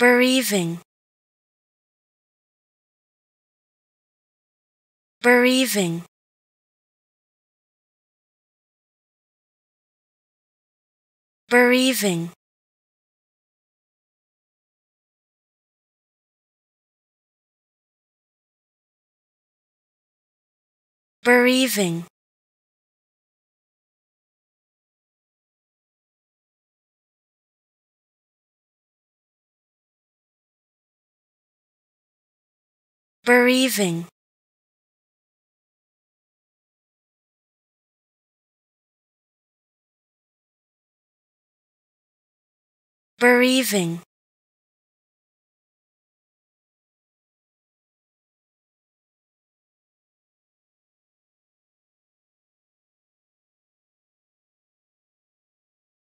bereaving bereaving bereaving bereaving Bereaving Bereaving